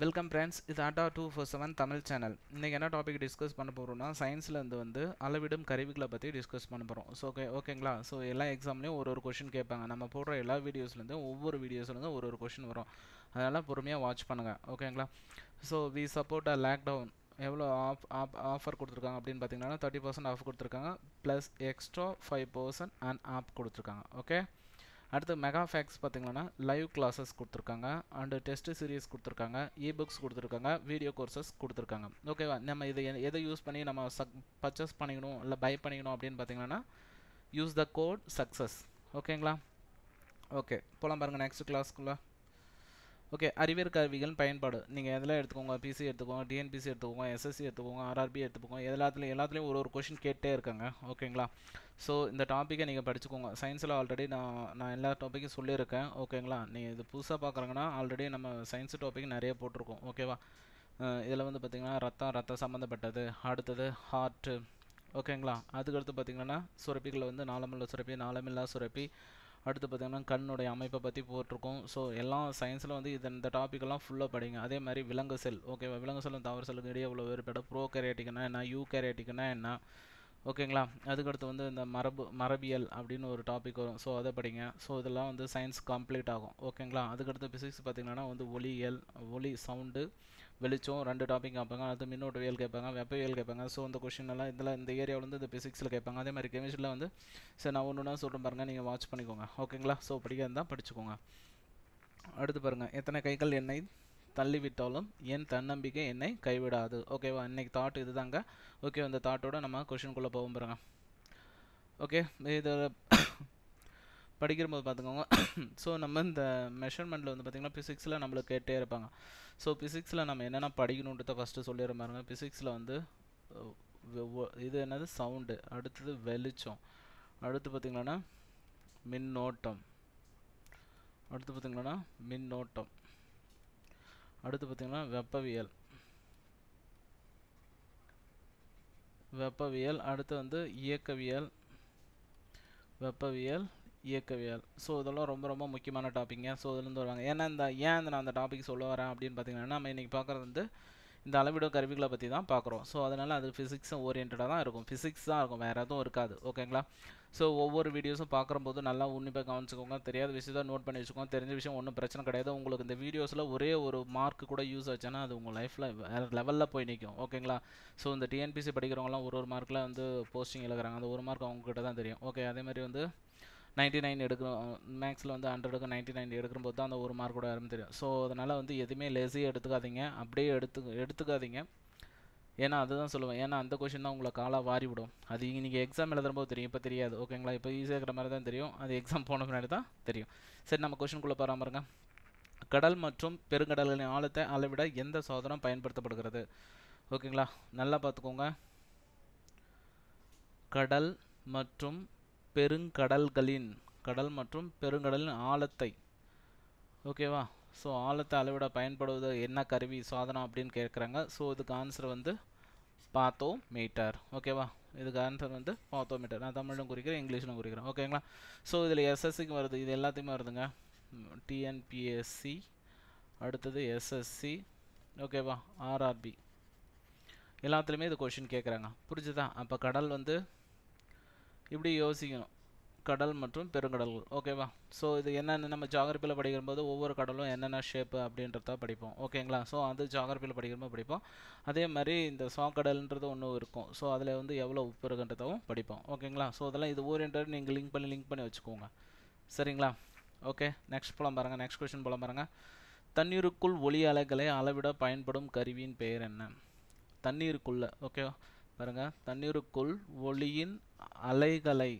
welcome friends இது Adda two four seven Tamil channel இன்றைக்கி என்ன டாபிக் டிஸ்கஸ் பண்ண போகிறோம்னா சயின்ஸ்லேருந்து வந்து அளவிடும் கருவிகளை பற்றி டிஸ்கஸ் பண்ண போகிறோம் ஸோ ஓகே ஓகேங்களா ஸோ எல்லா எக்ஸாம்லேயும் ஒரு ஒரு கொஷின் கேட்பாங்க நம்ம போடுற எல்லா வீடியோஸ்லேருந்தும் ஒவ்வொரு வீடியோஸ்லேருந்து ஒரு ஒரு கொஷின் வரும் அதனால் பொறுமையாக வாட்ச் பண்ணுங்கள் ஓகேங்களா so we support a lockdown எவ்வளோ ஆஃப் ஆப் ஆஃபர் கொடுத்துருக்காங்க அப்படின்னு பார்த்தீங்கன்னா தேர்ட்டி பர்சன்ட் ஆஃப் கொடுத்துருக்காங்க plus extra five percent and off கொடுத்துருக்காங்க ஓகே அடுத்து மெகா ஃபேக்ஸ் பார்த்திங்கன்னா லைவ் கிளாஸஸ் கொடுத்துருக்காங்க அண்டு டெஸ்ட் சீரீஸ் கொடுத்துருக்காங்க இ புக்ஸ் கொடுத்துருக்காங்க வீடியோ கோர்சஸ் கொடுத்துருக்காங்க ஓகேவா நம்ம இதை எதை யூஸ் பண்ணி நம்ம சக் பர்ச்சேஸ் பண்ணிக்கணும் இல்லை பை பண்ணிக்கணும் அப்படின்னு பார்த்தீங்கன்னா யூஸ் த கோட் சக்ஸஸ் ஓகேங்களா ஓகே போகலாம் பாருங்கள் நெக்ஸ்ட் கிளாஸ்க்குள்ளே ஓகே அறிவியல் கருவிகள் பயன்பாடு நீங்கள் எதெல்லாம் எடுத்துக்கோங்க பிசி எடுத்துக்கோங்க டிஎன்பிசி எடுத்துக்கோங்க எஸ்எஸ்சி எடுத்துக்கோங்க ஆர்ஆர்பி எடுத்துக்கோங்க எல்லாத்துலேயும் எல்லாத்துலேயும் ஒரு ஒரு கொஷின் கேட்டே இருக்காங்க ஓகேங்களா ஸோ இந்த டாப்பிக்கை நீங்கள் படிச்சுக்கோங்க சயின்ஸில் ஆல்ரெடி நான் நான் எல்லா டாப்பிக்கும் சொல்லியிருக்கேன் ஓகேங்களா நீங்கள் இது புதுசாக பார்க்குறாங்கன்னா ஆல்ரெடி நம்ம சயின்ஸ் டாபிக் நிறைய போட்டிருக்கோம் ஓகேவா இதில் வந்து பார்த்திங்கன்னா ரத்தம் ரத்தம் சம்மந்தப்பட்டது அடுத்தது ஹார்ட்டு ஓகேங்களா அதுக்கடுத்து பார்த்திங்கன்னா சுரப்பிகளை வந்து நாளமில்லா சுரப்பி நாளமில்லா சுரப்பி அடுத்து பார்த்திங்கன்னா கண்ணுடைய அமைப்பை பற்றி போட்டிருக்கோம் ஸோ எல்லாம் சயின்ஸில் வந்து இது இந்த டாப்பிக்கெல்லாம் ஃபுல்லாக படிங்க அதே மாதிரி விலங்கு செல் ஓகேவா விலங்கு செல்லும் தவறு செல்லுக்கு இடையே உள்ள வேறுபாடு ப்ரோ கேரேட்டிக்னா என்ன யூ கேரேட்டிக்னா என்ன ஓகேங்களா அதுக்கடுத்து வந்து இந்த மரபு மரபியல் அப்படின்னு ஒரு டாபிக் வரும் ஸோ அதை படிங்க ஸோ இதெல்லாம் வந்து சயின்ஸ் கம்ப்ளீட் ஆகும் ஓகேங்களா அதுக்கடுத்து ஃபிசிக்ஸ் பார்த்திங்கன்னா வந்து ஒலியல் ஒளி சவுண்டு வெளிச்சம் ரெண்டு டாபிக் கேட்பாங்க அடுத்து மின்னோட்டவியல் கேட்பாங்க வெப்பவியல் கேட்பாங்க ஸோ அந்த கொஷின் எல்லாம் இதில் இந்த ஏரியாவில் வந்து இந்த பிசிக்ஸில் கேட்பாங்க அதே மாதிரி கெமிஸ்ட்ரியில் வந்து சரி நான் ஒன்று ஒன்றா சொல்கிறேன் பாருங்கள் நீங்கள் வாட்ச் பண்ணிக்கோங்க ஓகேங்களா ஸோ படிக்க இருந்தால் படிச்சுக்கோங்க அடுத்து பாருங்கள் எத்தனை கைகள் எண்ணெய் தள்ளிவிட்டாலும் என் தன்னம்பிக்கை என்னை கைவிடாது ஓகேவா இன்றைக்கி தாட் இது தாங்க ஓகே அந்த தாட்டோட நம்ம கொஷின்குள்ளே போகும் பாருங்க ஓகே இதில் படிக்கிறபோது பார்த்துக்கோங்க ஸோ நம்ம இந்த மெஷர்மெண்ட்டில் வந்து பார்த்திங்கன்னா ஃபிசிக்ஸில் நம்மளை கேட்டே இருப்பாங்க ஸோ ஃபிசிக்ஸில் நம்ம என்னென்ன படிக்கணுன்றத ஃபஸ்ட்டு சொல்லியிருப்பாருங்க பாருங்க ஃபிசிக்ஸில் வந்து இது என்னது சவுண்டு அடுத்தது வெளிச்சம் அடுத்து பார்த்திங்கன்னா மின்னோட்டம் அடுத்து பார்த்திங்கன்னா மின்னோட்டம் அடுத்து பார்த்திங்கன்னா வெப்பவியல் வெப்பவியல் அடுத்து வந்து இயக்கவியல் வெப்பவியல் இயக்கவியல் ஸோ இதெல்லாம் ரொம்ப ரொம்ப முக்கியமான டாப்பிங்க ஸோ இதுலேருந்து வருவாங்க ஏன்னா இந்த ஏன் நான் அந்த டாபிக் சொல்ல வரேன் அப்படின்னு பார்த்தீங்கன்னா நம்ம இன்றைக்கி பார்க்குறது வந்து இந்த அளவிடும் கருவிகளை பற்றி தான் பார்க்குறோம் ஸோ அதனால் அது ஃபிசிக்ஸும் ஓரியன்டாக தான் இருக்கும் ஃபிசிக்ஸ் தான் இருக்கும் வேறு எதுவும் இருக்காது ஓகேங்களா ஸோ ஒவ்வொரு வீடியோஸும் பார்க்குறம்போது நல்லா உன்னிப்பாக கவனிச்சுக்கோங்க தெரியாத விஷயத்தை நோட் பண்ணி வச்சுக்கோங்க தெரிஞ்ச விஷயம் ஒன்றும் பிரச்சனை கிடையாது உங்களுக்கு இந்த வீடியோஸில் ஒரே ஒரு மார்க் கூட யூஸ் ஆச்சுன்னா அது உங்கள் லைஃப்பில் வேறு லெவலில் போய் நிற்கும் ஓகேங்களா ஸோ இந்த டிஎன்பிசி படிக்கிறவங்களாம் ஒரு ஒரு மார்க்கில் வந்து போஸ்டிங் எழுக்கிறாங்க அந்த ஒரு மார்க் அவங்ககிட்ட தான் தெரியும் ஓகே அதே மாதிரி வந்து நைன்ட்டி நைன் எடுக்கணும் மேக்ஸில் வந்து ஹண்ட்ரடுக்கு நைன்ட்டி நைன் எடுக்கும்போது தான் அந்த ஒரு மார்க்கோட அருமை தெரியும் ஸோ அதனால் வந்து எதுவுமே லேசியாக எடுத்துக்காதீங்க அப்படியே எடுத்து எடுத்துக்காதீங்க ஏன்னா அதுதான் சொல்லுவேன் ஏன்னா அந்த கொஷின் தான் உங்களை காலாக வாரி விடும் அது நீங்கள் எக்ஸாம் எழுதுகிறபோது தெரியும் இப்போ தெரியாது ஓகேங்களா இப்போ ஈஸியாக இருக்கிற மாதிரி தான் தெரியும் அது எக்ஸாம் போன பின்னாடி தான் தெரியும் சரி நம்ம கொஷின்குள்ளே பாருங்க கடல் மற்றும் பெருங்கடல்களின் ஆழத்தை அளவிட எந்த சோதனம் பயன்படுத்தப்படுகிறது ஓகேங்களா நல்லா பார்த்துக்கோங்க கடல் மற்றும் பெருங்கடல்களின் கடல் மற்றும் பெருங்கடலின் ஆழத்தை ஓகேவா ஸோ ஆழத்தை அளவிட பயன்படுவது என்ன கருவி சாதனம் அப்படின்னு கேட்குறாங்க ஸோ இதுக்கு ஆன்சர் வந்து பாத்தோ மீட்டர் ஓகேவா இதுக்கு ஆன்சர் வந்து பாத்தோ மீட்டர் நான் தமிழும் குறிக்கிறேன் இங்கிலீஷிலும் குறிக்கிறேன் ஓகேங்களா ஸோ இதில் எஸ்எஸ்சிக்கு வருது இது எல்லாத்தையுமே வருதுங்க டிஎன்பிஎஸ்சி அடுத்தது எஸ்எஸ்சி ஓகேவா ஆர்ஆர்பி எல்லாத்துலேயுமே இது கொஷின் கேட்குறாங்க புரிஞ்சுதா அப்போ கடல் வந்து இப்படி யோசிக்கணும் கடல் மற்றும் பெருங்கடல்கள் ஓகேவா ஸோ இது என்னென்ன நம்ம ஜாகிரபியில் படிக்கும்போது ஒவ்வொரு கடலும் என்னென்ன ஷேப்பு அப்படின்றத படிப்போம் ஓகேங்களா ஸோ அது ஜாகிரபியில் படிக்கிறப்போ படிப்போம் அதே மாதிரி இந்த சாக்கடல்ன்றது ஒன்றும் இருக்கும் ஸோ அதில் வந்து எவ்வளோ உப்பு இருக்குன்றதும் படிப்போம் ஓகேங்களா ஸோ அதெல்லாம் இது ஓரியன்ட் நீங்கள் லிங்க் பண்ணி லிங்க் பண்ணி வச்சுக்கோங்க சரிங்களா ஓகே நெக்ஸ்ட் போலாம் பாருங்கள் நெக்ஸ்ட் கொஷின் போலாம் பாருங்கள் தண்ணீருக்குள் ஒளி அலைகளை அளவிட பயன்படும் கருவியின் பெயர் என்ன தண்ணீருக்குள்ளே ஓகேவா பாருங்கள் தண்ணீருக்குள் ஒளியின் அலைகளை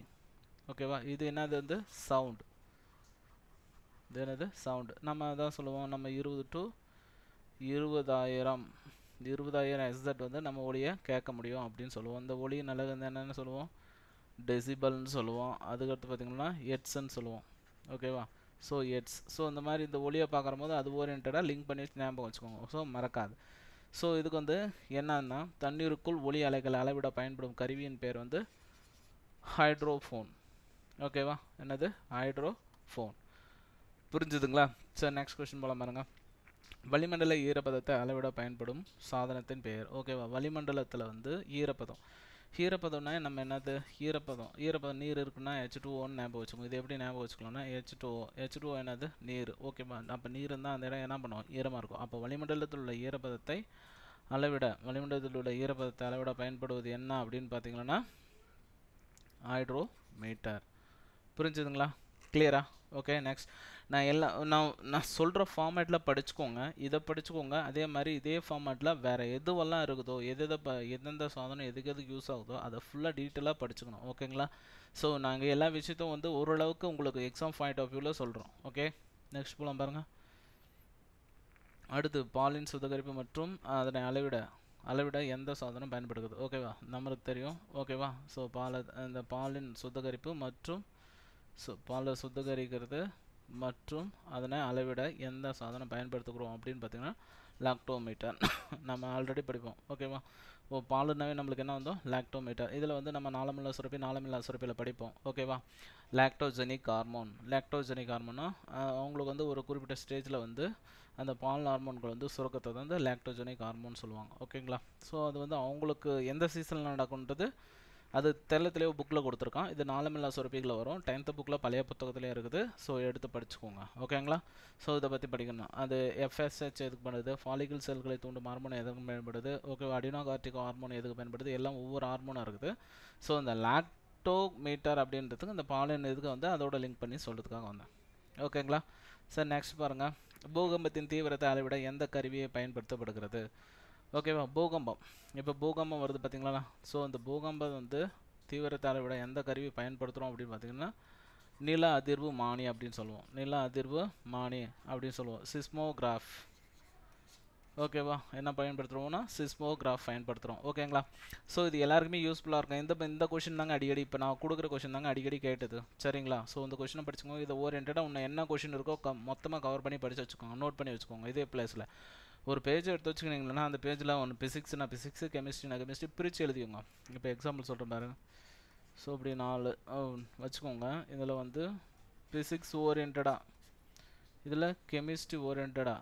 ஓகேவா இது என்னது வந்து சவுண்ட் இது என்னது சவுண்டு நம்ம அதான் சொல்லுவோம் நம்ம இருபது டு இருபதாயிரம் இருபதாயிரம் எக்ஸட் வந்து நம்ம ஒளியை கேட்க முடியும் அப்படின்னு சொல்லுவோம் இந்த ஒளியின் அழகு வந்து என்னென்னு சொல்லுவோம் டெசிபல்னு சொல்லுவோம் அதுக்கடுத்து பார்த்திங்கன்னா எட்ஸ்ன்னு சொல்லுவோம் ஓகேவா ஸோ எட்ஸ் ஸோ இந்த மாதிரி இந்த ஒளியை பார்க்குற போது அது ஓரியன்டாக லிங்க் பண்ணி ஞாபகம் வச்சுக்கோங்க ஸோ மறக்காது ஸோ இதுக்கு வந்து என்னன்னா தண்ணீருக்குள் ஒளி அலைகள் அளவிட பயன்படும் கருவியின் பேர் வந்து ஹைட்ரோஃபோன் ஓகேவா என்னது ஹைட்ரோஃபோன் புரிஞ்சுதுங்களா சார் நெக்ஸ்ட் கொஷின் போல பாருங்க வளிமண்டல ஈரப்பதத்தை அளவிட பயன்படும் சாதனத்தின் பெயர் ஓகேவா வளிமண்டலத்தில் வந்து ஈரப்பதம் ஈரப்பதம்னா நம்ம என்னது ஈரப்பதம் ஈரப்பதம் நீர் இருக்குன்னா ஹெச் டூ ஞாபகம் வச்சுக்கோங்க இது எப்படி ஞாபகம் வச்சுக்கலாம்னா ஹெச் டூ ஹெச் டூ என்னது நீர் ஓகேவா அப்போ நீர் இருந்தால் அந்த இடம் என்ன பண்ணுவோம் ஈரமாக இருக்கும் அப்போ வளிமண்டலத்தில் உள்ள ஈரப்பதத்தை அளவிட வளிமண்டலத்தில் உள்ள ஈரப்பதத்தை அளவிட பயன்படுவது என்ன அப்படின்னு பார்த்தீங்கன்னா ஹைட்ரோ மீட்டர் புரிஞ்சுதுங்களா கிளியரா ஓகே நெக்ஸ்ட் நான் எல்லா நான் நான் சொல்கிற ஃபார்மேட்டில் படிச்சுக்கோங்க இதை படிச்சுக்கோங்க அதே மாதிரி இதே ஃபார்மேட்டில் வேறு எதுவெல்லாம் இருக்குதோ எது எதை ப எந்தெந்த சாதனம் எதுக்கு எதுக்கு யூஸ் ஆகுதோ அதை ஃபுல்லாக டீட்டெயிலாக படிச்சுக்கணும் ஓகேங்களா ஸோ நாங்கள் எல்லா விஷயத்தையும் வந்து ஓரளவுக்கு உங்களுக்கு எக்ஸாம் பாயிண்ட் ஆஃப் வியூவில் சொல்கிறோம் ஓகே நெக்ஸ்ட் போகலாம் பாருங்கள் அடுத்து பாலின் சுதகரிப்பு மற்றும் அதனை அளவிட அளவிட எந்த சாதனம் பயன்படுத்துது ஓகேவா நம்மளுக்கு தெரியும் ஓகேவா ஸோ பால இந்த பாலின் சுதகரிப்பு மற்றும் ஸோ பாலை சுத்திகரிக்கிறது மற்றும் அதனை அளவிட எந்த சாதனம் பயன்படுத்துகிறோம் அப்படின்னு பார்த்திங்கன்னா லாக்டோமீட்டர் நம்ம ஆல்ரெடி படிப்போம் ஓகேவா ஓ பாலுனாவே நம்மளுக்கு என்ன வந்தோம் லாக்டோமீட்டர் இதில் வந்து நம்ம நாளமில்லா சுரப்பி நாளமில்லா சுரப்பியில் படிப்போம் ஓகேவா லாக்டோஜெனிக் ஹார்மோன் லாக்டோஜெனிக் ஹார்மோனா அவங்களுக்கு வந்து ஒரு குறிப்பிட்ட ஸ்டேஜில் வந்து அந்த பால் ஹார்மோன்கள் வந்து சுரக்கத்தை வந்து லாக்டோஜெனிக் ஹார்மோன் சொல்லுவாங்க ஓகேங்களா ஸோ அது வந்து அவங்களுக்கு எந்த சீசனில் நடக்கும்ன்றது அது தெல்லத்திலேயே புக்கில் கொடுத்துருக்கான் இது நாலுமில்லா சுரப்பிகளில் வரும் டென்த்து புக்கில் பழைய புத்தகத்துலேயே இருக்குது ஸோ எடுத்து படிச்சுக்கோங்க ஓகேங்களா ஸோ இதை பற்றி படிக்கணும் அது எஃப்எஸ்ஹெச் எதுக்கு பண்ணுது ஃபாலிகல் செல்களை தூண்டும் ஹார்மோன் எதுக்கு பயன்படுது ஓகே அடினோகார்டிக் ஹார்மோன் எதுக்கு பயன்படுது எல்லாம் ஒவ்வொரு ஹார்மோனாக இருக்குது ஸோ இந்த லாக்டோமீட்டர் அப்படின்றதுக்கு இந்த பாலின் இதுக்கு வந்து அதோட லிங்க் பண்ணி சொல்கிறதுக்காக வந்தேன் ஓகேங்களா சார் நெக்ஸ்ட் பாருங்கள் பூகம்பத்தின் தீவிரத்தை அளவிட எந்த கருவியை பயன்படுத்தப்படுகிறது ஓகேவா பூகம்பம் இப்போ பூகம்பம் வருது பார்த்திங்களா ஸோ இந்த பூகம்பம் வந்து தீவிரத்தாரை விட எந்த கருவி பயன்படுத்துகிறோம் அப்படின்னு பார்த்திங்கன்னா நில அதிர்வு மானி அப்படின்னு சொல்லுவோம் நில அதிர்வு மானி அப்படின்னு சொல்லுவோம் சிஸ்மோகிராஃப் ஓகேவா என்ன பயன்படுத்துகிறோம்னா சிஸ்மோகிராஃப் பயன்படுத்துகிறோம் ஓகேங்களா ஸோ இது எல்லாருக்குமே யூஸ்ஃபுல்லாக இருக்கும் இந்த இந்த கொஷின் தாங்க அடிக்கடி இப்போ நான் கொடுக்குற கொஷின் தாங்க அடிக்கடி கேட்டது சரிங்களா ஸோ இந்த கொஷினை படிச்சுக்கோங்க இதை ஓரியன்டாக இன்னும் என்ன கொஷின் இருக்கோ க மொத்தமாக கவர் பண்ணி படித்து வச்சுக்கோங்க நோட் பண்ணி வச்சுக்கோங்க இதே பிளேஸில் ஒரு பேஜை எடுத்து வச்சுக்கினீங்கன்னா அந்த பேஜில் ஒன்று பிசிக்ஸ்னா பிசிக்ஸு கெமிஸ்ட்ரினா கெமிஸ்ட்ரி பிரித்து எழுதிக்கோங்க இப்போ எக்ஸாம்பிள் சொல்கிறேன் பாருங்க ஸோ இப்படி நாலு வச்சுக்கோங்க இதில் வந்து பிசிக்ஸ் ஓரியன்டாக இதில் கெமிஸ்ட்ரி ஓரியன்டாக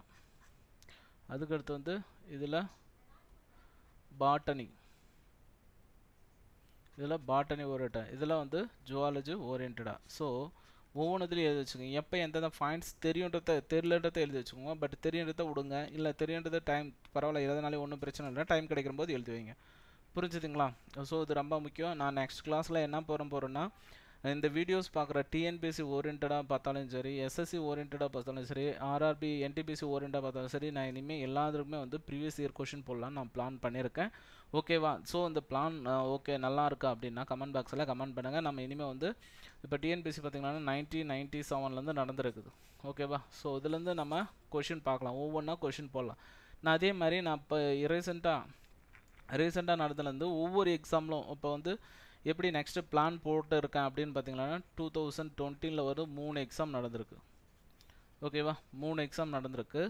அதுக்கடுத்து வந்து இதில் பாட்டனி இதில் பாட்டனி ஓரியன்டா இதில் வந்து ஜுவாலஜி ஓரியன்டாக ஸோ ஒவ்வொன்றுத்துலையும் எழுதி வச்சுக்கோங்க எப்போ எந்தெந்த பாயிண்ட்ஸ் தெரியுன்றத தெரியலன்றதை எழுதி வச்சுக்கோங்க பட் தெரியுன்றத விடுங்க இல்லை தெரியுன்றத டைம் பரவாயில்ல எழுதினாலே ஒன்றும் பிரச்சனை இல்லை டைம் கிடைக்கிற போது எழுதி வைங்க புரிஞ்சுதுங்களா ஸோ இது ரொம்ப முக்கியம் நான் நெக்ஸ்ட் கிளாஸில் என்ன போகிறேன் போகிறேன்னா இந்த வீடியோஸ் பார்க்குற டிஎன்பிஎஸ்சி ஓரியன்டாக பார்த்தாலும் சரி எஸ்எஸ்சி ஓரியன்டாக பார்த்தாலும் சரி ஆர்ஆர்பி என்டிபிஎஸ்சி ஓரியன்டாக பார்த்தாலும் சரி நான் இனிமேல் எல்லாத்துக்குமே வந்து ப்ரீவியஸ் இயர் கொஷின் போடலாம்னு நான் பிளான் பண்ணியிருக்கேன் ஓகேவா ஸோ இந்த பிளான் ஓகே நல்லா இருக்கா அப்படின்னா கமெண்ட் பாக்ஸில் கமெண்ட் பண்ணுங்கள் நம்ம இனிமேல் வந்து இப்போ டிஎன்பிஎஸ்சி பார்த்தீங்கன்னா நைன்டீன் நைன்ட்டி செவன்லேருந்து நடந்திருக்குது ஓகேவா ஸோ இதுலேருந்து நம்ம கொஷின் பார்க்கலாம் ஒவ்வொன்றா கொஷின் போடலாம் நான் அதே மாதிரி நான் இப்போ ரீசெண்டாக ரீசெண்டாக நடந்துலேருந்து ஒவ்வொரு எக்ஸாம்லும் இப்போ வந்து எப்படி நெக்ஸ்ட்டு பிளான் போட்டு இருக்கேன் அப்படின்னு பார்த்தீங்கன்னா டூ தௌசண்ட் டுவெண்ட்டியில் ஒரு மூணு எக்ஸாம் நடந்திருக்கு ஓகேவா மூணு எக்ஸாம் நடந்திருக்கு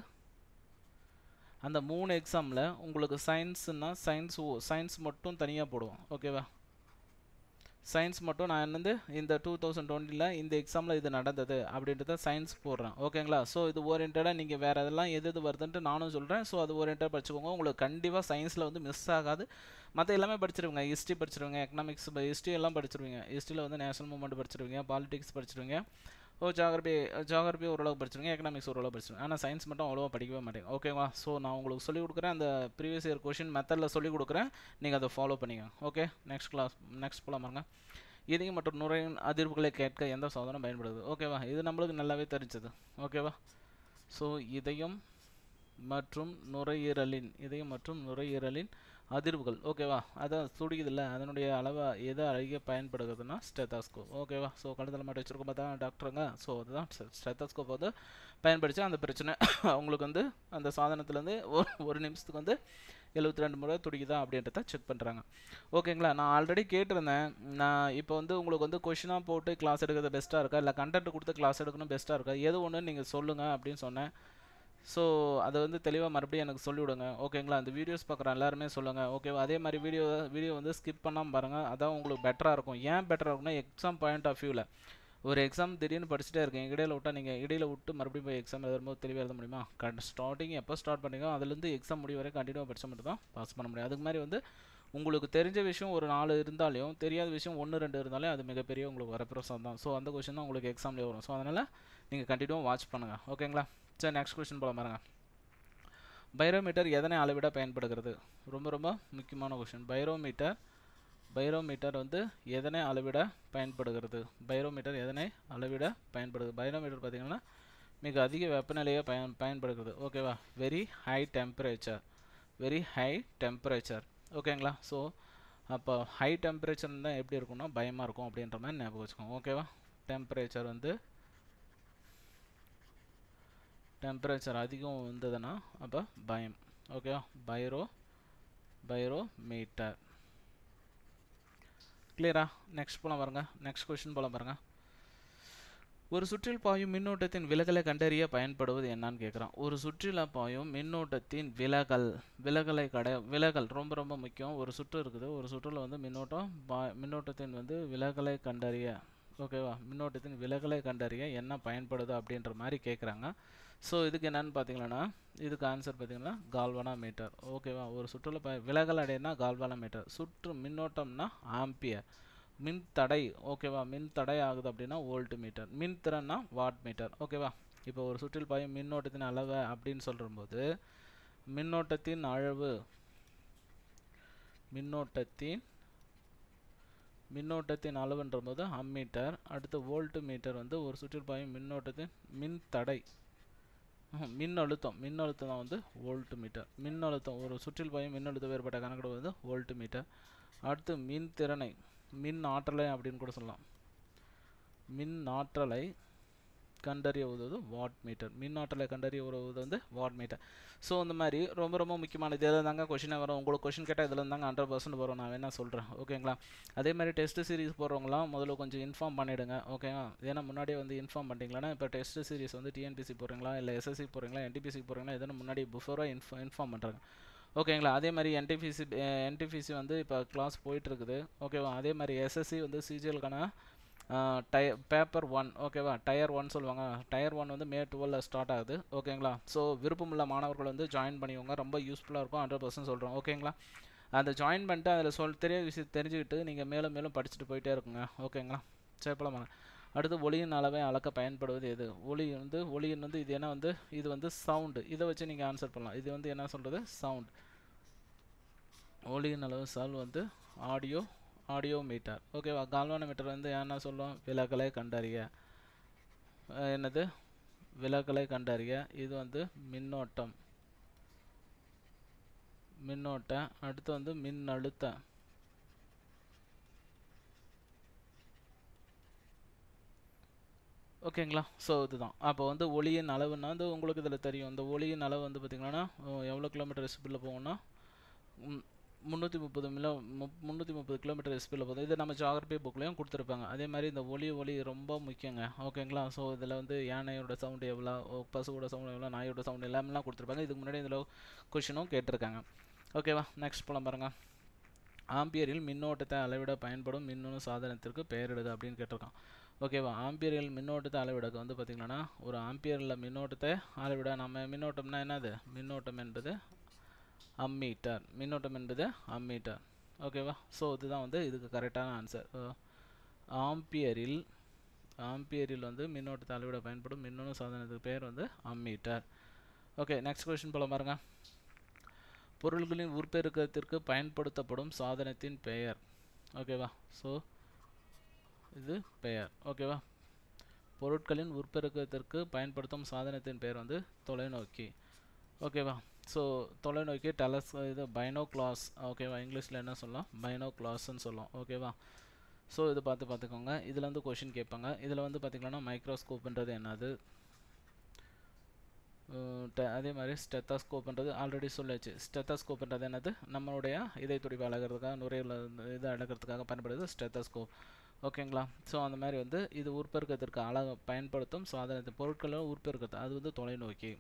அந்த மூணு எக்ஸாமில் உங்களுக்கு சயின்ஸுன்னா சயின்ஸ் சயின்ஸ் மட்டும் தனியாக போடுவோம் ஓகேவா சயின்ஸ் மட்டும் நான் வந்து இந்த டூ தௌசண்ட் டுவெண்ட்டியில் இந்த எக்ஸாமில் இது நடந்தது அப்படின்றத சயின்ஸ் போடுறேன் ஓகேங்களா ஸோ இது ஓரியன்டாக நீங்கள் வேறு இதெல்லாம் எது எது வருதுன்ட்டு நானும் சொல்கிறேன் ஸோ அது ஓரியன்டாக படிச்சுக்கோங்க உங்களுக்கு கண்டிப்பாக சயின்ஸில் வந்து மிஸ் ஆகாது மற்ற எல்லாமே படிச்சிருவீங்க ஹிஸ்ட்ரி படிச்சிருவீங்க எக்கனாமிக்ஸ் ஹிஸ்ட்ரி எல்லாம் படிச்சிருவீங்க ஹிஸ்ட்ரியில் வந்து நேஷனல் மூமெண்ட் படிச்சிருவீங்க பாலிடிக்ஸ் படிச்சிருவீங்க ஓ ஜாகிரபி ஜாகிரபி ஓரளவுக்கு படிச்சிருங்க எக்கனாமிக்ஸ் ஓரளவு படிச்சிருங்க ஆனால் சயின்ஸ் மட்டும் அவ்வளோவா படிக்கவே மாட்டேங்க ஓகேவா ஸோ நான் உங்களுக்கு சொல்லிக் கொடுக்குறேன் அந்த ப்ரீவியஸ் இயர் கொஷின் மெத்தடில் சொல்லிக் கொடுக்குறேன் நீங்கள் அதை ஃபாலோ பண்ணிக்கோங்க ஓகே நெக்ஸ்ட் கிளாஸ் நெக்ஸ்ட் போல பாருங்க இதையும் மற்றும் நுரையின் அதிர்வுகளை கேட்க எந்த சாதனம் பயன்படுது ஓகேவா இது நம்மளுக்கு நல்லாவே தெரிஞ்சது ஓகேவா ஸோ இதயம் மற்றும் நுரையீரலின் இதயம் மற்றும் நுரையீரலின் அதிர்வுகள் ஓகேவா அதான் துடிக்குதுல்ல அதனுடைய அளவை எதை அழகிய பயன்படுகிறதுனா ஸ்டெத்தாஸ்கோப் ஓகேவா ஸோ கழுத்தில் மாட்டி வச்சுருக்கோம் பார்த்தா டாக்டருங்க ஸோ அதுதான் ஸ்டெத்தாஸ்கோப் வந்து பயன்படுத்தி அந்த பிரச்சனை அவங்களுக்கு வந்து அந்த சாதனத்துலேருந்து ஒரு ஒரு நிமிஷத்துக்கு வந்து எழுபத்தி ரெண்டு முறை துடிக்குதா அப்படின்றத செக் பண்ணுறாங்க ஓகேங்களா நான் ஆல்ரெடி கேட்டிருந்தேன் நான் இப்போ வந்து உங்களுக்கு வந்து கொஷினாக போட்டு கிளாஸ் எடுக்கிறது பெஸ்ட்டாக இருக்கா இல்லை கண்டென்ட் கொடுத்து கிளாஸ் எடுக்கணும் பெஸ்ட்டாக இருக்கா எது ஒன்று நீங்கள் சொல்லுங்கள் அப்படின்னு சொன்னேன் ஸோ அதை வந்து தெளிவாக மறுபடியும் எனக்கு சொல்லிவிடுங்க ஓகேங்களா அந்த வீடியோஸ் பார்க்குற எல்லாருமே சொல்லுங்கள் ஓகேவா அதே மாதிரி வீடியோ வீடியோ வந்து ஸ்கிப் பண்ணாமல் பாருங்கள் அதான் உங்களுக்கு பெட்டராக இருக்கும் ஏன் பெட்டராக இருக்கும்னா எக்ஸாம் பாயிண்ட் ஆஃப் வியூவில் ஒரு எக்ஸாம் திடீர்னு படிச்சுட்டே இருக்கேன் இடையில விட்டால் நீங்கள் இடையில விட்டு மறுபடியும் போய் எக்ஸாம் எழுதும்போது தெளிவாக எழுத முடியுமா கண்ட ஸ்டார்டிங் எப்போ ஸ்டார்ட் பண்ணிக்கோ அதுலேருந்து எக்ஸாம் முடிவு வரை கண்டினியூ படித்த மட்டும் தான் பாஸ் பண்ண முடியும் அதுக்கு மாதிரி வந்து உங்களுக்கு தெரிஞ்ச விஷயம் ஒரு நாலு இருந்தாலையும் தெரியாத விஷயம் ஒன்று ரெண்டு இருந்தாலும் அது மிகப்பெரிய உங்களுக்கு வரப்பிரசம் தான் ஸோ அந்த கொஷின் தான் உங்களுக்கு எக்ஸாம்லேயே வரும் ஸோ அதனால் நீங்கள் கண்டினியூவாக வாட்ச் பண்ணுங்கள் ஓகேங்களா சரி நெக்ஸ்ட் கொஸ்டின் போல பாருங்க பைரோமீட்டர் எதனை அளவிட பயன்படுகிறது ரொம்ப ரொம்ப முக்கியமான கொஷின் பைரோமீட்டர் பைரோமீட்டர் வந்து எதனை அளவிட பயன்படுகிறது பைரோமீட்டர் எதனை அளவிட பயன்படுது பைரோமீட்டர் பார்த்திங்கன்னா மிக அதிக வெப்பநிலையை பயன் பயன்படுகிறது ஓகேவா very high temperature very high temperature ஓகேங்களா ஸோ அப்போ ஹை டெம்பரேச்சர் தான் எப்படி இருக்கும்னா பயமாக இருக்கும் அப்படின்ற மாதிரி ஞாபகம் வச்சுக்கோங்க ஓகேவா டெம்பரேச்சர் வந்து டெம்பரேச்சர் அதிகம் வந்ததுன்னா அப்போ பயம் ஓகேவா பைரோ பைரோ மீட்டர் கிளியரா நெக்ஸ்ட் போகலாம் பாருங்க நெக்ஸ்ட் கொஷின் போகலாம் பாருங்க ஒரு சுற்றில் பாயும் மின்னோட்டத்தின் விலகலை கண்டறிய பயன்படுவது என்னான்னு கேட்குறான் ஒரு சுற்றில் பாயும் மின்னோட்டத்தின் விலகல் விலகலை கடை விலகல் ரொம்ப ரொம்ப முக்கியம் ஒரு சுற்று இருக்குது ஒரு சுற்றில் வந்து மின்னோட்டம் பா மின்னோட்டத்தின் வந்து விலகலை கண்டறிய ஓகேவா மின்னோட்டத்தின் விலகலை கண்டறிய என்ன பயன்படுது அப்படின்ற மாதிரி கேட்குறாங்க ஸோ இதுக்கு என்னென்னு பார்த்தீங்கன்னா இதுக்கு ஆன்சர் பார்த்தீங்கன்னா கால்வனா மீட்டர் ஓகேவா ஒரு சுற்றுலா ப விலகல் அடையினா மீட்டர் சுற்று மின்னோட்டம்னா ஆம்பியர் மின் தடை ஓகேவா மின் தடை ஆகுது அப்படின்னா ஓல்ட் மீட்டர் மின் திறன்னா வாட் மீட்டர் ஓகேவா இப்போ ஒரு சுற்றில் பாயும் மின்னோட்டத்தின் அளவு அப்படின்னு சொல்லும்போது மின்னோட்டத்தின் அளவு மின்னோட்டத்தின் மின்னோட்டத்தின் அளவுன்ற போது அம்மீட்டர் அடுத்து வோல்ட் மீட்டர் வந்து ஒரு சுற்றில் பாயும் மின்னோட்டத்தின் மின் தடை மின்னழுத்தம் மின்னழுத்தம் தான் வந்து வோல்ட் மீட்டர் மின்னழுத்தம் ஒரு சுற்றில் பாயும் மின்னழுத்தம் வேறுபட்ட கணக்கிட வந்து வோல்ட் மீட்டர் அடுத்து மின் திறனை மின் ஆற்றலை அப்படின்னு கூட சொல்லலாம் மின் ஆற்றலை கண்டறிய உதவுது வாட் மீட்டர் மின்னாற்றலை உதவுது வந்து வாட் மீட்டர் ஸோ இந்த மாதிரி ரொம்ப ரொம்ப முக்கியமானது இதில் தாங்க கொஷினாக வரும் உங்களுக்கு கொஷின் கேட்டால் இதில் இருந்தாங்க ஹண்ட்ரட் பர்சன்ட் வரும் நான் வேணால் சொல்கிறேன் ஓகேங்களா அதே மாதிரி டெஸ்ட் சீரிஸ் போடுறவங்களாம் முதல்ல கொஞ்சம் இன்ஃபார்ம் பண்ணிவிடுங்க ஓகேவா ஏன்னா முன்னாடியே வந்து இன்ஃபார்ம் பண்ணிட்டீங்களா இப்போ டெஸ்ட் சீரிஸ் வந்து டிஎன்பிசி போகிறீங்களா இல்லை எஸ்எஸ்சி போகிறீங்களா என்டிபிசி போகிறீங்களா எதனா முன்னாடி பிஃபோராக இன்ஃபார் இன்ஃபார்ம் பண்ணுறாங்க ஓகேங்களா அதே மாதிரி என்டிபிசி என்டிபிசி வந்து இப்போ கிளாஸ் போயிட்டுருக்குது ஓகேவா அதே மாதிரி எஸ்எஸ்சி வந்து சிஜிஎல்கான டயர் பேப்பர் ஒன் ஓகேவா டயர் ஒன் சொல்லுவாங்க டயர் ஒன் வந்து மே டுவெல் ஸ்டார்ட் ஆகுது ஓகேங்களா ஸோ விருப்பமுள்ள மாணவர்கள் வந்து ஜாயின் பண்ணிவிங்க ரொம்ப யூஸ்ஃபுல்லாக இருக்கும் ஹண்ட்ரட் பர்சன்ட் சொல்கிறோம் ஓகேங்களா அந்த ஜாயின் பண்ணிட்டு அதில் சொல் தெரிய விஷயம் தெரிஞ்சுக்கிட்டு நீங்கள் மேலும் மேலும் படிச்சுட்டு போயிட்டே இருக்குங்க ஓகேங்களா சரி அடுத்து ஒளியின் அளவை அளக்க பயன்படுவது எது ஒளி வந்து ஒளியின் வந்து இது என்ன வந்து இது வந்து சவுண்டு இதை வச்சு நீங்கள் ஆன்சர் பண்ணலாம் இது வந்து என்ன சொல்கிறது சவுண்ட் ஒளியின் அளவு சால் வந்து ஆடியோ ஆடியோ மீட்டர் ஓகேவா கால்வான மீட்டர் வந்து என்ன சொல்லும் விலகலை கண்டறிய என்னது விலகலை கண்டறிய இது வந்து மின்னோட்டம் மின்னோட்ட அடுத்து வந்து மின் அழுத்த ஓகேங்களா ஸோ இதுதான் அப்போ வந்து ஒளியின் அளவுன்னா வந்து உங்களுக்கு இதில் தெரியும் இந்த ஒளியின் அளவு வந்து பார்த்திங்கன்னா எவ்வளோ கிலோமீட்டர் ஸ்பீடில் போகணும்னா முந்நூற்றி முப்பது மிலோ முந்நூற்றி முப்பது கிலோமீட்டர் ஸ்பீடில் போதும் இதை நம்ம ஜாகிரபி புக்லேயும் கொடுத்துருப்பாங்க அதே மாதிரி இந்த ஒலி ஒலி ரொம்ப முக்கியங்க ஓகேங்களா ஸோ இதில் வந்து யானையோட சவுண்டு எவ்வளோ பசுவோட சவுண்டு எவ்வளோ நாயோட சவுண்டு எல்லாமேலாம் கொடுத்துருப்பாங்க இதுக்கு முன்னாடி இதில் கொஷினும் கேட்டிருக்காங்க ஓகேவா நெக்ஸ்ட் போகலாம் பாருங்கள் ஆம்பியரில் மின்னோட்டத்தை அளவிட பயன்படும் மின்னணு சாதனத்திற்கு பெயரிடுது அப்படின்னு கேட்டிருக்கான் ஓகேவா ஆம்பியரில் மின்னோட்டத்தை அளவிடக்கு வந்து பார்த்திங்கன்னா ஒரு ஆம்பியரில் மின்னோட்டத்தை அளவிட நம்ம மின்னோட்டம்னா என்னது மின்னோட்டம் என்பது அம்மீட்டர் மின்னோட்டம் என்பது அம்மீட்டர் ஓகேவா ஸோ இதுதான் வந்து இதுக்கு கரெக்டான ஆன்சர் ஆம்பியரில் ஆம்பியரில் வந்து மின்னோட்டத்தை அளவிட பயன்படும் மின்னணு சாதனத்துக்கு பேர் வந்து அம்மீட்டர் ஓகே நெக்ஸ்ட் கொஷின் போல பாருங்க பொருள்களின் உற்பெருக்கத்திற்கு பயன்படுத்தப்படும் சாதனத்தின் பெயர் ஓகேவா ஸோ இது பெயர் ஓகேவா பொருட்களின் உற்பெருக்கத்திற்கு பயன்படுத்தும் சாதனத்தின் பெயர் வந்து தொலைநோக்கி ஓகேவா ஸோ தொலைநோக்கி டெலஸ் இது பைனோ கிளாஸ் ஓகேவா இங்கிலீஷில் என்ன சொல்லலாம் பைனோ கிளாஸ்ன்னு சொல்லலாம் ஓகேவா ஸோ இது பார்த்து பார்த்துக்கோங்க இதில் வந்து கொஷின் கேட்பாங்க இதில் வந்து பார்த்திங்கன்னா மைக்ரோஸ்கோப்புன்றது என்னது அதே மாதிரி ஸ்டெத்தாஸ்கோப்புன்றது ஆல்ரெடி சொல்லியாச்சு ஸ்டெத்தாஸ்கோப்புன்றது என்னது நம்மளுடைய இதய துடிப்பு அழகிறதுக்காக நுரையில் இதை அழகிறதுக்காக பயன்படுது ஸ்டெத்தாஸ்கோப் ஓகேங்களா ஸோ அந்த மாதிரி வந்து இது உற்பத்திற்கு அழக பயன்படுத்தும் ஸோ அதை பொருட்களை உற்பத்தி அது வந்து தொலைநோக்கி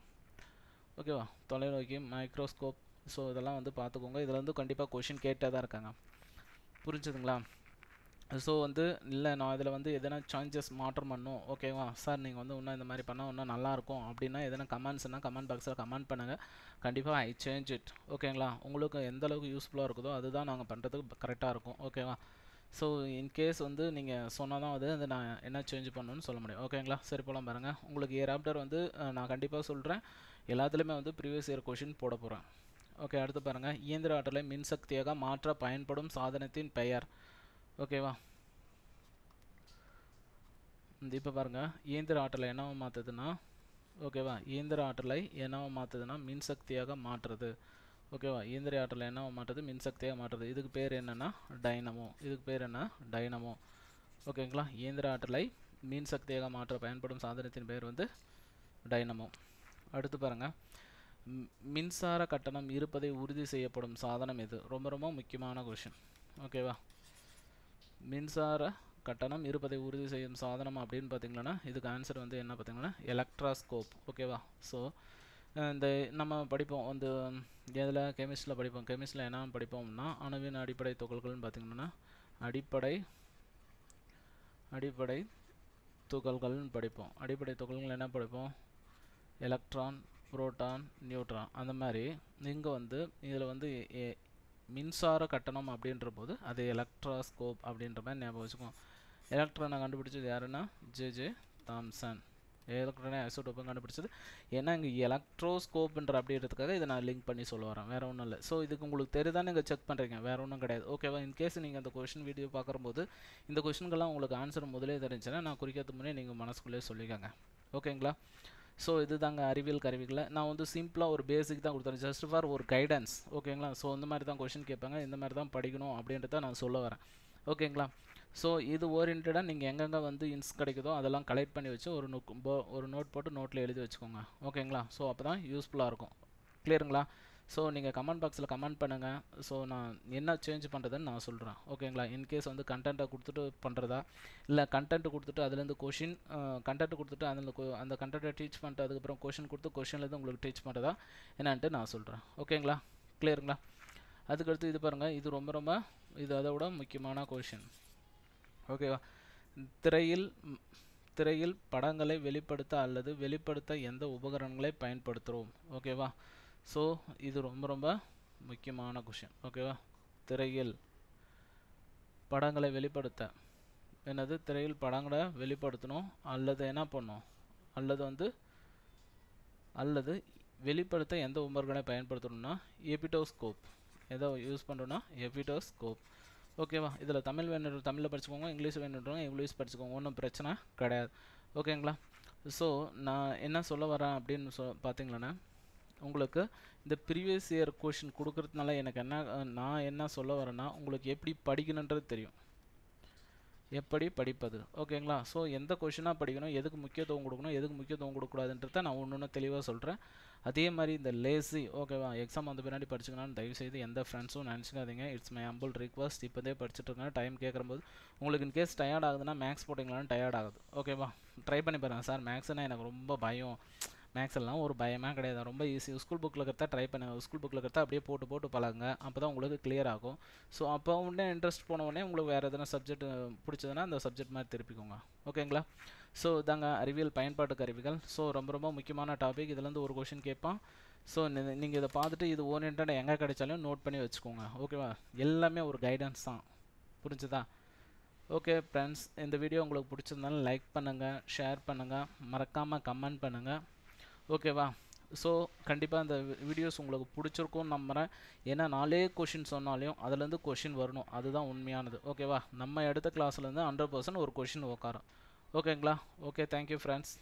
ஓகேவா தொலைநோக்கி மைக்ரோஸ்கோப் ஸோ இதெல்லாம் வந்து பார்த்துக்கோங்க இதில் கண்டிப்பாக கொஷின் கேட்டே தான் இருக்காங்க புரிஞ்சுதுங்களா ஸோ வந்து இல்லை நான் இதில் வந்து எதனா சேஞ்சஸ் மாற்றம் பண்ணும் ஓகேவா சார் நீங்கள் வந்து இன்னும் இந்த மாதிரி பண்ணால் இன்னும் நல்லாயிருக்கும் அப்படின்னா எதனா கமெண்ட்ஸ்னால் கமெண்ட் பாக்ஸில் கமெண்ட் பண்ணுங்கள் கண்டிப்பாக ஐ சேஞ்ச் இட் ஓகேங்களா உங்களுக்கு எந்த அளவுக்கு யூஸ்ஃபுல்லாக இருக்குதோ அதுதான் நாங்கள் பண்ணுறதுக்கு கரெக்டாக இருக்கும் ஓகேவா ஸோ இன்கேஸ் வந்து நீங்கள் சொன்னால் தான் வந்து அது நான் என்ன சேஞ்ச் பண்ணணும்னு சொல்ல முடியும் ஓகேங்களா சரி போகலாம் பாருங்கள் உங்களுக்கு ஏர் ஆப்டர் வந்து நான் கண்டிப்பாக சொல்கிறேன் எல்லாத்துலேயுமே வந்து ப்ரீவியஸ் இயர் கொஷின் போட போகிறேன் ஓகே அடுத்து பாருங்கள் இயந்திர ஆற்றலை மின்சக்தியாக மாற்ற பயன்படும் சாதனத்தின் பெயர் ஓகேவா இப்போ பாருங்கள் இயந்திர ஆற்றலை என்னவோ மாற்றுதுன்னா ஓகேவா இயந்திர ஆற்றலை என்னவோ மாற்றுதுன்னா மின்சக்தியாக மாற்றுறது ஓகேவா இயந்திர ஆற்றலை என்னவோ மாற்றுது மின்சக்தியாக மாற்றுறது இதுக்கு பேர் என்னென்னா டைனமோ இதுக்கு பேர் என்ன டைனமோ ஓகேங்களா இயந்திர ஆற்றலை மின்சக்தியாக மாற்ற பயன்படும் சாதனத்தின் பேர் வந்து டைனமோ அடுத்து பாருங்கள் மின்சார கட்டணம் இருப்பதை உறுதி செய்யப்படும் சாதனம் எது ரொம்ப ரொம்ப முக்கியமான கொஷின் ஓகேவா மின்சார கட்டணம் இருப்பதை உறுதி செய்யும் சாதனம் அப்படின்னு பார்த்தீங்கன்னா இதுக்கு ஆன்சர் வந்து என்ன பார்த்தீங்கன்னா எலக்ட்ராஸ்கோப் ஓகேவா ஸோ இந்த நம்ம படிப்போம் வந்து எதில் கெமிஸ்ட்ரியில் படிப்போம் கெமிஸ்ட்ரியில் என்ன படிப்போம்னா அணுவின் அடிப்படை துகள்கள்னு பார்த்திங்கன்னா அடிப்படை அடிப்படை துகள்கள்னு படிப்போம் அடிப்படை துகள்கள் என்ன படிப்போம் எலக்ட்ரான் புரோட்டான் நியூட்ரான் அந்த மாதிரி இங்கே வந்து இதில் வந்து மின்சார கட்டணம் அப்படின்ற போது அது எலக்ட்ராஸ்கோப் அப்படின்ற மாதிரி ஞாபகம் வச்சுக்கோம் எலக்ட்ரானை கண்டுபிடிச்சது யாருன்னா ஜே ஜே தாம்சன் எலக்ட்ரானை ஐசோடோப்பும் கண்டுபிடிச்சது ஏன்னா இங்கே எலக்ட்ரோஸ்கோப்ன்ற அப்படின்றதுக்காக இதை நான் லிங்க் பண்ணி சொல்ல வரேன் வேறு ஒன்றும் இல்லை ஸோ இதுக்கு உங்களுக்கு தெரியுதா நீங்கள் செக் பண்ணுறீங்க வேறு ஒன்றும் கிடையாது ஓகேவா இன்கேஸ் நீங்கள் அந்த கொஷின் வீடியோ பார்க்கும்போது இந்த கொஷின்கெல்லாம் உங்களுக்கு ஆன்சர் முதலே தெரிஞ்சுன்னா நான் குறிக்கிறது முன்னே நீங்கள் மனசுக்குள்ளே சொல்லிக்கோங்க ஓகேங்களா ஸோ இது தாங்க அறிவியல் கருவிகளை நான் வந்து சிம்பிளாக ஒரு பேசிக் தான் கொடுத்துறேன் ஜஸ்ட் ஃபார் ஒரு கைடன்ஸ் ஓகேங்களா ஸோ இந்த மாதிரி தான் கொஷின் கேட்பாங்க இந்த மாதிரி தான் படிக்கணும் அப்படின்றத நான் சொல்ல வரேன் ஓகேங்களா ஸோ இது ஓரியன்டாக நீங்கள் எங்கெங்கே வந்து இன்ஸ் கிடைக்குதோ அதெல்லாம் கலெக்ட் பண்ணி வச்சு ஒரு நோ ஒரு நோட் போட்டு நோட்டில் எழுதி வச்சுக்கோங்க ஓகேங்களா ஸோ அப்போ தான் யூஸ்ஃபுல்லாக இருக்கும் கிளியருங்களா ஸோ நீங்கள் கமெண்ட் பாக்ஸில் கமெண்ட் பண்ணுங்கள் ஸோ நான் என்ன சேஞ்ச் பண்ணுறதுன்னு நான் சொல்கிறேன் ஓகேங்களா இன்கேஸ் வந்து கண்டென்ட்டை கொடுத்துட்டு பண்ணுறதா இல்லை கண்டென்ட் கொடுத்துட்டு அதுலேருந்து கொஷின் கண்டென்ட் கொடுத்துட்டு அதில் அந்த கண்டென்ட்டை டீச் பண்ணிட்டு அதுக்கப்புறம் கொஷின் கொடுத்து கொஷின்லேருந்து உங்களுக்கு டீச் பண்ணுறதா என்னான்ட்டு நான் சொல்கிறேன் ஓகேங்களா கிளியருங்களா அதுக்கடுத்து இது பாருங்கள் இது ரொம்ப ரொம்ப இது அதை விட முக்கியமான கொஷின் ஓகேவா திரையில் திரையில் படங்களை வெளிப்படுத்த அல்லது வெளிப்படுத்த எந்த உபகரணங்களை பயன்படுத்துகிறோம் ஓகேவா ஸோ இது ரொம்ப ரொம்ப முக்கியமான கொஷின் ஓகேவா திரையில் படங்களை வெளிப்படுத்த என்னது திரையில் படங்களை வெளிப்படுத்தணும் அல்லது என்ன பண்ணும் அல்லது வந்து அல்லது வெளிப்படுத்த எந்த உமர்களை பயன்படுத்தணும்னா எபிடோஸ்கோப் எதை யூஸ் பண்ணுறோன்னா எபிடோஸ்கோப் ஓகேவா இதில் தமிழ் வேணுன்ற தமிழில் படிச்சுக்கோங்க இங்கிலீஷ் வேணுன்றவங்க இங்கிலீஷ் படிச்சுக்கோங்க ஒன்றும் பிரச்சனை கிடையாது ஓகேங்களா ஸோ நான் என்ன சொல்ல வரேன் அப்படின்னு சொ பார்த்தீங்களா உங்களுக்கு இந்த ப்ரீவியஸ் இயர் கொஷின் கொடுக்கறதுனால எனக்கு என்ன நான் என்ன சொல்ல வரேன்னா உங்களுக்கு எப்படி படிக்கணுன்றது தெரியும் எப்படி படிப்பது ஓகேங்களா ஸோ எந்த கொஷினாக படிக்கணும் எதுக்கு முக்கியத்துவம் கொடுக்கணும் எதுக்கு முக்கியத்துவம் கொடுக்கூடாதுன்றத நான் ஒன்று ஒன்று தெளிவாக சொல்கிறேன் அதே மாதிரி இந்த லேசி ஓகேவா எக்ஸாம் வந்து பின்னாடி படிச்சுக்கணும்னு தயவுசெய்து எந்த ஃப்ரெண்ட்ஸும் நினச்சிக்காதீங்க இட்ஸ் மை அம்பிள் ரிக்வஸ்ட் இப்போதே படிச்சுட்டு இருக்கேன் டைம் கேட்குறம்போது உங்களுக்கு இன் கேஸ் டயர்ட் ஆகுதுன்னா மேக்ஸ் போட்டிங்களான்னு டயர்ட் ஆகுது ஓகேவா ட்ரை பண்ணி பாருங்கள் சார் மேக்ஸ்னால் எனக்கு ரொம்ப பயம் மேக்ஸ் எல்லாம் ஒரு பயமாக கிடையாது ரொம்ப ஈஸி ஸ்கூல் புக்கில் இருக்கிறதா ட்ரை பண்ணுங்கள் ஸ்கூல் புக்கில் இருக்கிறதா அப்படியே போட்டு போட்டு பழகுங்க அப்போ தான் உங்களுக்கு கிளியர் ஆகும் ஸோ அப்போ உடனே இன்ட்ரெஸ்ட் போன உடனே உங்களுக்கு வேறு எதனா சப்ஜெக்ட் பிடிச்சதுன்னா அந்த சப்ஜெக்ட் மாதிரி திருப்பிக்கோங்க ஓகேங்களா ஸோ இதாங்க அறிவியல் பயன்பாட்டு கருவிகள் ஸோ ரொம்ப ரொம்ப முக்கியமான டாபிக் இதுலேருந்து ஒரு கொஷின் கேட்பான் ஸோ நீங்கள் இதை பார்த்துட்டு இது ஓரியன்டாக எங்கே கிடைச்சாலும் நோட் பண்ணி வச்சுக்கோங்க ஓகேவா எல்லாமே ஒரு கைடன்ஸ் தான் புரிஞ்சுதா ஓகே ஃப்ரெண்ட்ஸ் இந்த வீடியோ உங்களுக்கு பிடிச்சிருந்தாலும் லைக் பண்ணுங்கள் ஷேர் பண்ணுங்கள் மறக்காமல் கமெண்ட் பண்ணுங்கள் ஓகேவா ஸோ கண்டிப்பாக இந்த வீடியோஸ் உங்களுக்கு பிடிச்சிருக்கும்னு நம்புகிறேன் ஏன்னா நாலே கொஷின் சொன்னாலையும் அதுலேருந்து கொஷின் வரணும் அதுதான் உண்மையானது ஓகேவா நம்ம எடுத்த கிளாஸ்லேருந்து ஹண்ட்ரட் பர்சன்ட் ஒரு கொஷின் உட்காரும் ஓகேங்களா ஓகே தேங்க்யூ ஃப்ரெண்ட்ஸ்